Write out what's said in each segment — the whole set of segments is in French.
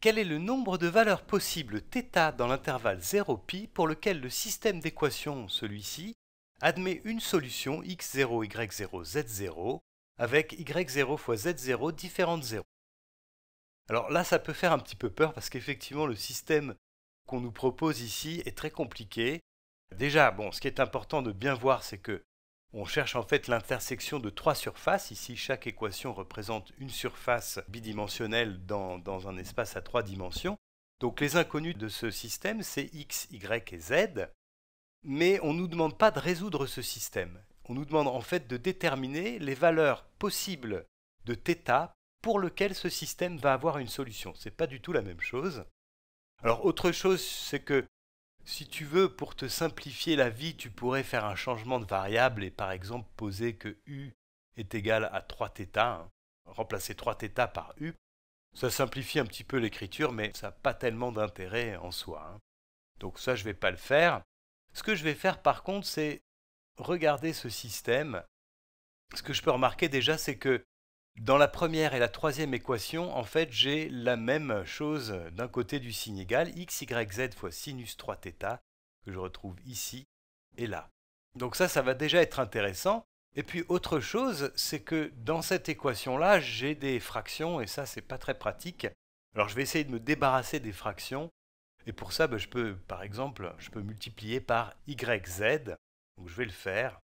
Quel est le nombre de valeurs possibles θ dans l'intervalle 0π pour lequel le système d'équation, celui-ci, admet une solution x0, y0, z0 avec y0 fois z0 différentes 0 Alors là, ça peut faire un petit peu peur parce qu'effectivement, le système qu'on nous propose ici est très compliqué. Déjà, bon, ce qui est important de bien voir, c'est que on cherche en fait l'intersection de trois surfaces. Ici, chaque équation représente une surface bidimensionnelle dans, un espace à trois dimensions. Donc les inconnus de ce système, c'est x, y et z. Mais on ne nous demande pas de résoudre ce système. On nous demande en fait de déterminer les valeurs possibles de θ pour lequel ce système va avoir une solution. Ce n'est pas du tout la même chose. Alors autre chose, c'est que si tu veux, pour te simplifier la vie, tu pourrais faire un changement de variable et par exemple poser que U est égal à 3θ, hein. remplacer 3θ par U. Ça simplifie un petit peu l'écriture, mais ça n'a pas tellement d'intérêt en soi. Hein. Donc ça, je ne vais pas le faire. Ce que je vais faire par contre, c'est regarder ce système. Ce que je peux remarquer déjà, c'est que dans la première et la troisième équation, en fait, j'ai la même chose d'un côté du signe égal, x, y, z fois sinus 3θ, que je retrouve ici et là. Donc ça, ça va déjà être intéressant. Et puis autre chose, c'est que dans cette équation-là, j'ai des fractions, et ça, c'est pas très pratique. Alors je vais essayer de me débarrasser des fractions, et pour ça, ben, je peux, par exemple, je peux multiplier par yz, donc je vais le faire.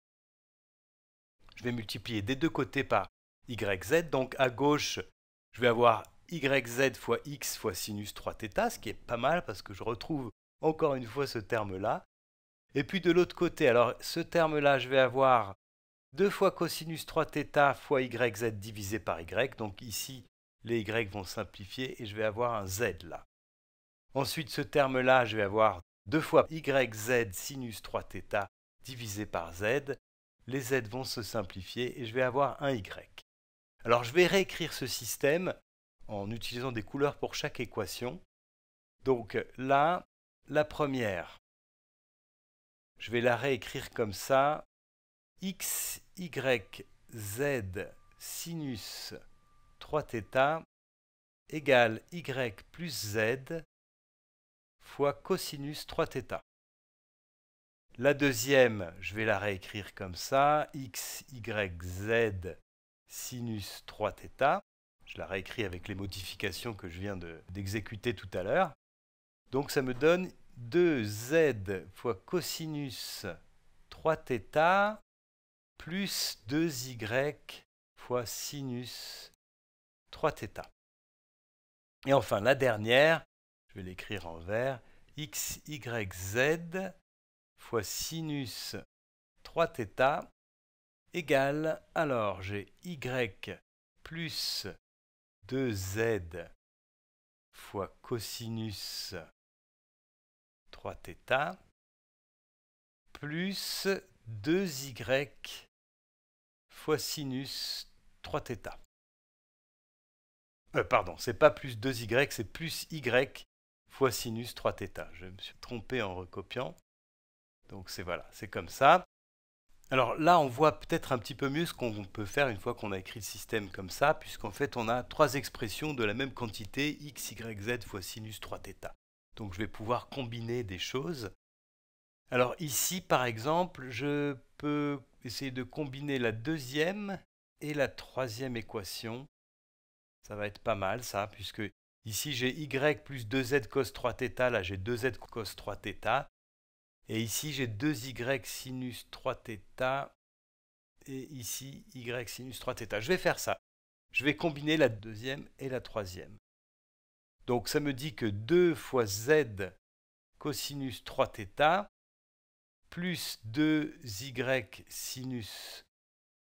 Je vais multiplier des deux côtés par YZ. Donc à gauche, je vais avoir YZ fois X fois sinus 3θ, ce qui est pas mal parce que je retrouve encore une fois ce terme-là. Et puis de l'autre côté, alors ce terme-là, je vais avoir 2 fois cosinus 3θ fois YZ divisé par Y. Donc ici, les Y vont simplifier et je vais avoir un Z là. Ensuite, ce terme-là, je vais avoir 2 fois YZ sinus 3θ divisé par Z. Les Z vont se simplifier et je vais avoir un Y. Alors je vais réécrire ce système en utilisant des couleurs pour chaque équation. Donc là, la première, je vais la réécrire comme ça. x, y, z sinus 3θ égale y plus z fois cosinus 3θ. La deuxième, je vais la réécrire comme ça. x, y, z sinus 3θ. Je la réécris avec les modifications que je viens d'exécuter tout à l'heure. Donc ça me donne 2z fois cosinus 3θ plus 2y fois sinus 3θ. Et enfin la dernière, je vais l'écrire en vert, xyz fois sinus 3θ égale, alors j'ai y plus 2z fois cosinus 3θ plus 2y fois sinus 3θ. Euh, pardon, c'est pas plus 2y, c'est plus y fois sinus 3θ. Je me suis trompé en recopiant. Donc c'est voilà, c'est comme ça. Alors là, on voit peut-être un petit peu mieux ce qu'on peut faire une fois qu'on a écrit le système comme ça, puisqu'en fait, on a trois expressions de la même quantité, x, y, z fois sinus 3θ. Donc je vais pouvoir combiner des choses. Alors ici, par exemple, je peux essayer de combiner la deuxième et la troisième équation. Ça va être pas mal, ça, puisque ici, j'ai y plus 2z cos 3θ, là, j'ai 2z cos 3θ. Et ici, j'ai 2y sinus 3θ. Et ici, y sinus 3θ. Je vais faire ça. Je vais combiner la deuxième et la troisième. Donc ça me dit que 2 fois z cosinus 3θ plus 2y sinus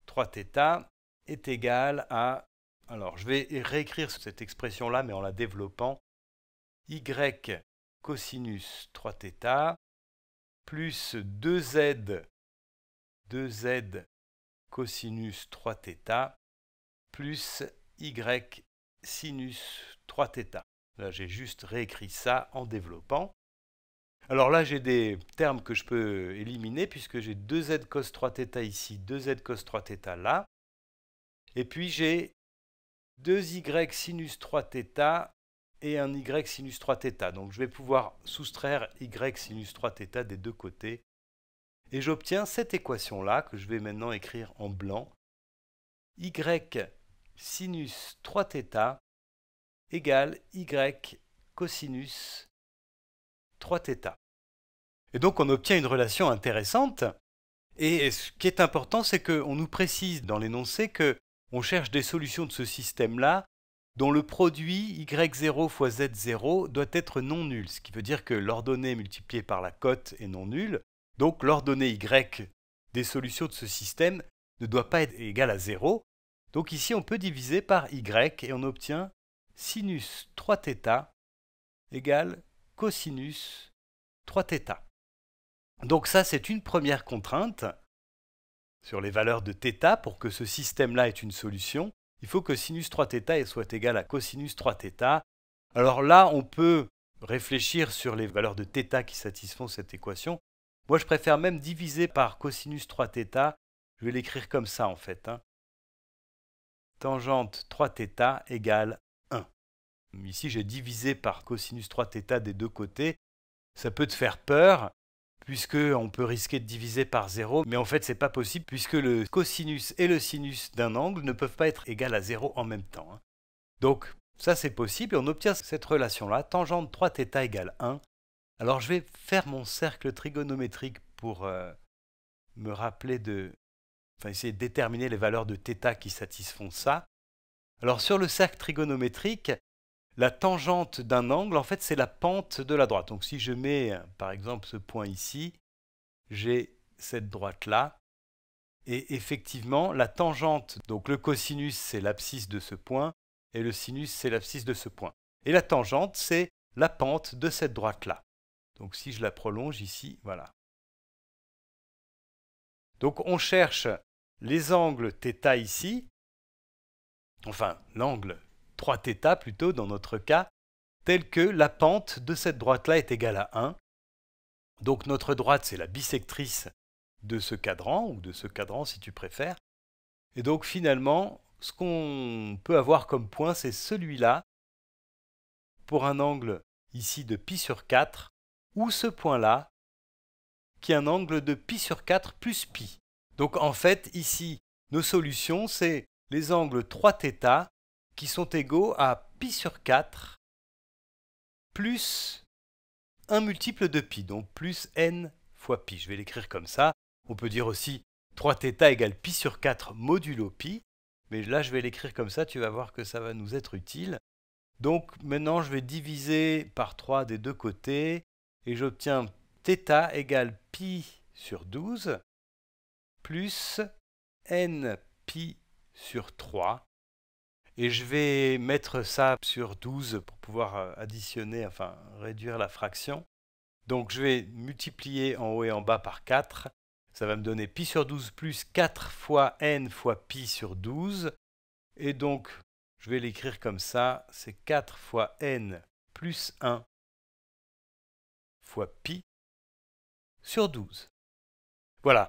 3θ est égal à... Alors je vais réécrire cette expression-là, mais en la développant. y cosinus 3θ plus 2z, 2z cosinus 3θ plus y sinus 3θ. Là, j'ai juste réécrit ça en développant. Alors là, j'ai des termes que je peux éliminer puisque j'ai 2z cos 3θ ici, 2z cos 3θ là. Et puis j'ai 2y sinus 3θ et un y sinus 3θ. Donc je vais pouvoir soustraire y sinus 3θ des deux côtés. Et j'obtiens cette équation-là, que je vais maintenant écrire en blanc. y sinus 3θ égale y cosinus 3θ. Et donc on obtient une relation intéressante. Et ce qui est important, c'est qu'on nous précise dans l'énoncé que on cherche des solutions de ce système-là dont le produit y0 fois z0 doit être non nul, ce qui veut dire que l'ordonnée multipliée par la cote est non nulle, donc l'ordonnée y des solutions de ce système ne doit pas être égale à 0. Donc ici on peut diviser par y et on obtient sinus 3θ égale cosinus 3θ. Donc ça c'est une première contrainte sur les valeurs de θ pour que ce système-là ait une solution il faut que sinus 3θ soit égal à cosinus 3θ. Alors là, on peut réfléchir sur les valeurs de θ qui satisfont cette équation. Moi, je préfère même diviser par cosinus 3θ. Je vais l'écrire comme ça, en fait. Hein. Tangente 3θ égale 1. Ici, j'ai divisé par cosinus 3θ des deux côtés. Ça peut te faire peur, puisque on peut risquer de diviser par 0, mais en fait c'est pas possible puisque le cosinus et le sinus d'un angle ne peuvent pas être égales à 0 en même temps. Hein. Donc ça c'est possible et on obtient cette relation-là, tangente 3θ égale 1. Alors je vais faire mon cercle trigonométrique pour euh, me rappeler de... Enfin essayer de déterminer les valeurs de θ qui satisfont ça. Alors sur le cercle trigonométrique, la tangente d'un angle, en fait, c'est la pente de la droite. Donc si je mets, par exemple, ce point ici, j'ai cette droite-là. Et effectivement, la tangente, donc le cosinus, c'est l'abscisse de ce point, et le sinus, c'est l'abscisse de ce point. Et la tangente, c'est la pente de cette droite-là. Donc si je la prolonge ici, voilà. Donc on cherche les angles θ ici, enfin l'angle 3 θ plutôt dans notre cas, telle que la pente de cette droite-là est égale à 1. Donc notre droite, c'est la bisectrice de ce cadran, ou de ce cadran si tu préfères. Et donc finalement, ce qu'on peut avoir comme point, c'est celui-là, pour un angle ici de π sur 4, ou ce point-là, qui est un angle de π sur 4 plus π. Donc en fait, ici, nos solutions, c'est les angles 3θ qui sont égaux à pi sur 4 plus un multiple de pi, donc plus n fois pi. Je vais l'écrire comme ça. On peut dire aussi 3θ égale pi sur 4 modulo pi. Mais là, je vais l'écrire comme ça, tu vas voir que ça va nous être utile. Donc maintenant, je vais diviser par 3 des deux côtés et j'obtiens θ égale pi sur 12 plus n pi sur 3 et je vais mettre ça sur 12 pour pouvoir euh, additionner, enfin réduire la fraction. Donc je vais multiplier en haut et en bas par 4. Ça va me donner pi sur 12 plus 4 fois n fois pi sur 12. Et donc je vais l'écrire comme ça. C'est 4 fois n plus 1 fois pi sur 12. Voilà.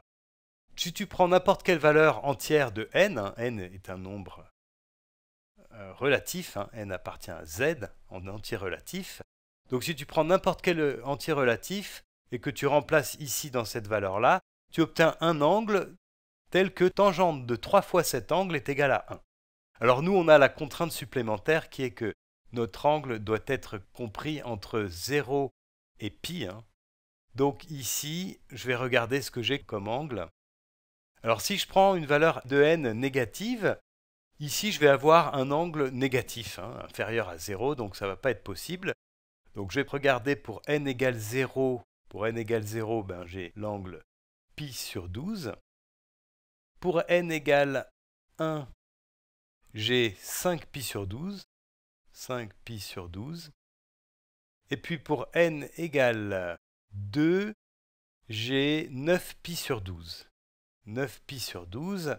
Si tu prends n'importe quelle valeur entière de n, hein, n est un nombre euh, relatif, hein, n appartient à z en relatif. Donc si tu prends n'importe quel euh, relatif et que tu remplaces ici dans cette valeur-là, tu obtiens un angle tel que tangente de 3 fois cet angle est égal à 1. Alors nous, on a la contrainte supplémentaire qui est que notre angle doit être compris entre 0 et pi. Hein. Donc ici, je vais regarder ce que j'ai comme angle. Alors si je prends une valeur de n négative, Ici, je vais avoir un angle négatif, hein, inférieur à 0, donc ça ne va pas être possible. Donc je vais regarder pour n égale 0. Pour n égale 0, ben, j'ai l'angle pi sur 12. Pour n égale 1, j'ai 5 pi sur 12. 5 pi sur 12. Et puis pour n égale 2, j'ai 9 pi sur 12. 9 pi sur 12.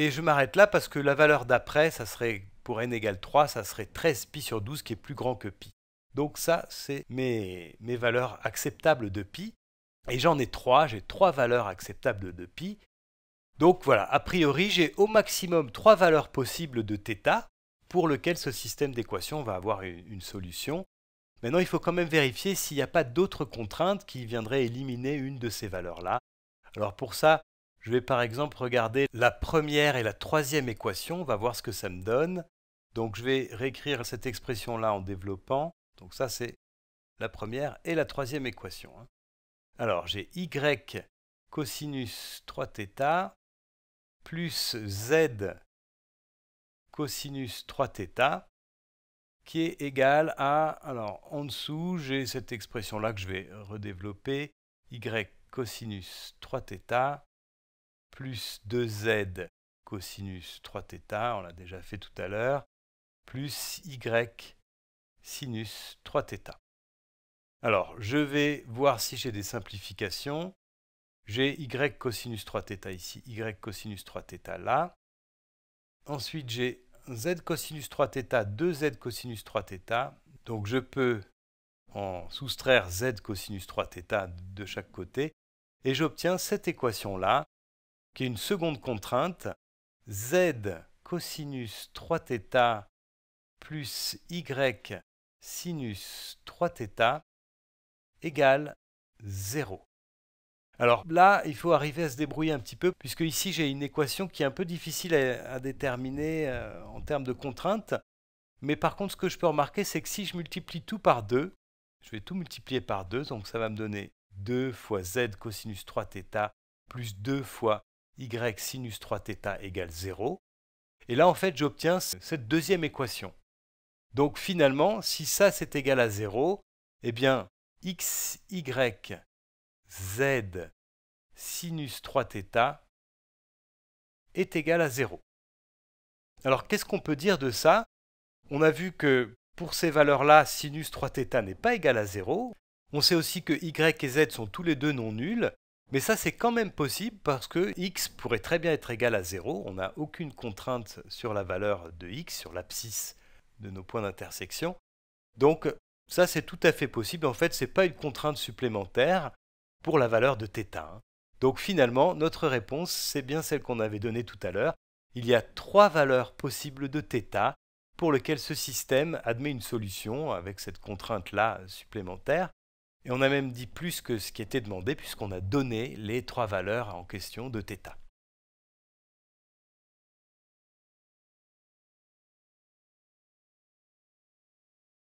Et je m'arrête là parce que la valeur d'après, ça serait pour n égale 3, ça serait 13 pi sur 12 qui est plus grand que pi. Donc ça, c'est mes, valeurs acceptables de pi. Et j'en ai 3, j'ai 3 valeurs acceptables de pi. Donc voilà, a priori, j'ai au maximum 3 valeurs possibles de θ pour lesquelles ce système d'équation va avoir une solution. Maintenant, il faut quand même vérifier s'il n'y a pas d'autres contraintes qui viendraient éliminer une de ces valeurs-là. Alors pour ça, je vais par exemple regarder la première et la troisième équation, on va voir ce que ça me donne. Donc je vais réécrire cette expression-là en développant. Donc ça c'est la première et la troisième équation. Hein. Alors j'ai y cosinus 3θ plus z cosinus 3θ qui est égal à, alors en dessous j'ai cette expression là que je vais redévelopper, y cosinus 3θ plus 2z cosinus 3θ, on l'a déjà fait tout à l'heure, plus y sinus 3θ. Alors, je vais voir si j'ai des simplifications. J'ai y cosinus 3θ ici, y cosinus 3θ là. Ensuite, j'ai z cosinus 3θ, 2z cosinus 3θ. Donc, je peux en soustraire z cosinus 3θ de chaque côté. Et j'obtiens cette équation-là, qui est une seconde contrainte, z cosinus 3θ plus y sinus 3θ égale 0. Alors là, il faut arriver à se débrouiller un petit peu, puisque ici j'ai une équation qui est un peu difficile à, déterminer euh, en termes de contraintes. Mais par contre, ce que je peux remarquer, c'est que si je multiplie tout par 2, je vais tout multiplier par 2, donc ça va me donner 2 fois z cosinus 3θ plus 2 fois y sinus 3θ égale 0. Et là, en fait, j'obtiens cette deuxième équation. Donc finalement, si ça c'est égal à 0, eh bien, x, y, z sinus 3θ est égal à 0. Alors qu'est-ce qu'on peut dire de ça On a vu que pour ces valeurs-là, sinus 3θ n'est pas égal à 0. On sait aussi que y et z sont tous les deux non nuls, mais ça, c'est quand même possible parce que x pourrait très bien être égal à 0. On n'a aucune contrainte sur la valeur de x, sur l'abscisse de nos points d'intersection. Donc, ça, c'est tout à fait possible. En fait, ce n'est pas une contrainte supplémentaire pour la valeur de θ. Hein. Donc, finalement, notre réponse, c'est bien celle qu'on avait donnée tout à l'heure. Il y a trois valeurs possibles de θ pour lesquelles ce système admet une solution avec cette contrainte-là supplémentaire. Et on a même dit plus que ce qui était demandé, puisqu'on a donné les trois valeurs en question de θ.